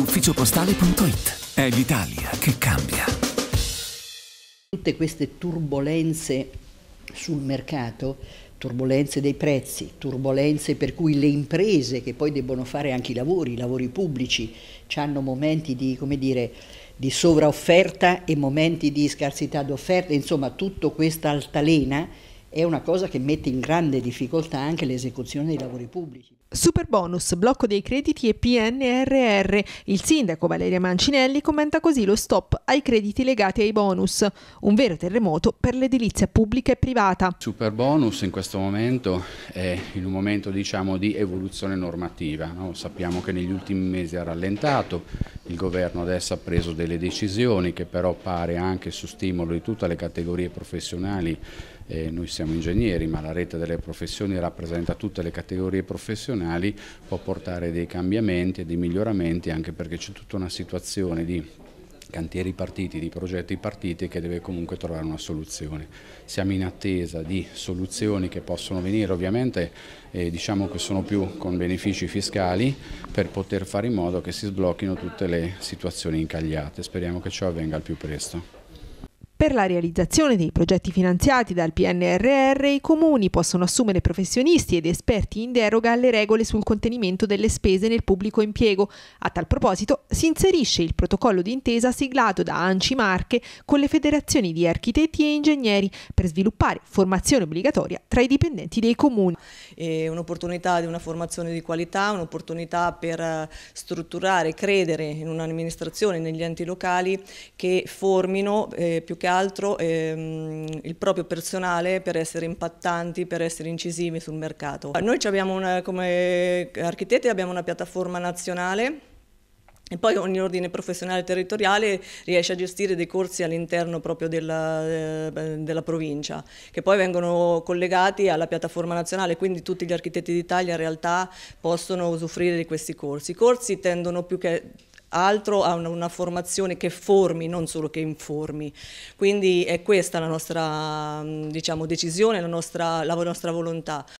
ufficiopostale.it. È l'Italia che cambia. Tutte queste turbulenze sul mercato turbolenze dei prezzi, turbolenze per cui le imprese che poi debbono fare anche i lavori, i lavori pubblici, hanno momenti di, dire, di sovraofferta e momenti di scarsità d'offerta, insomma tutta questa altalena è una cosa che mette in grande difficoltà anche l'esecuzione dei lavori pubblici. Super bonus, blocco dei crediti e PNRR. Il sindaco Valeria Mancinelli commenta così lo stop ai crediti legati ai bonus, un vero terremoto per l'edilizia pubblica e privata. Super bonus in questo momento è in un momento diciamo, di evoluzione normativa. No? Sappiamo che negli ultimi mesi ha rallentato, il governo adesso ha preso delle decisioni che però pare anche su stimolo di tutte le categorie professionali. Eh, noi siamo ingegneri, ma la rete delle professioni rappresenta tutte le categorie professionali istituzionali può portare dei cambiamenti e dei miglioramenti anche perché c'è tutta una situazione di cantieri partiti, di progetti partiti che deve comunque trovare una soluzione. Siamo in attesa di soluzioni che possono venire ovviamente eh, diciamo che sono più con benefici fiscali per poter fare in modo che si sblocchino tutte le situazioni incagliate. Speriamo che ciò avvenga al più presto. Per la realizzazione dei progetti finanziati dal PNRR i comuni possono assumere professionisti ed esperti in deroga alle regole sul contenimento delle spese nel pubblico impiego. A tal proposito si inserisce il protocollo d'intesa siglato da ANCI Marche con le federazioni di architetti e ingegneri per sviluppare formazione obbligatoria tra i dipendenti dei comuni. È un'opportunità di una formazione di qualità, un'opportunità per eh, strutturare, credere in un'amministrazione, negli enti locali che formino eh, più che altro altro ehm, il proprio personale per essere impattanti, per essere incisivi sul mercato. Noi una, come architetti abbiamo una piattaforma nazionale e poi ogni ordine professionale territoriale riesce a gestire dei corsi all'interno proprio della, eh, della, provincia, che poi vengono collegati alla piattaforma nazionale, quindi tutti gli architetti d'Italia in realtà possono usufruire di questi corsi. I corsi tendono più che altro, a una, una formazione che formi, non solo che informi. Quindi è questa la nostra mm, diciamo, decisione, la nostra, la nostra volontà,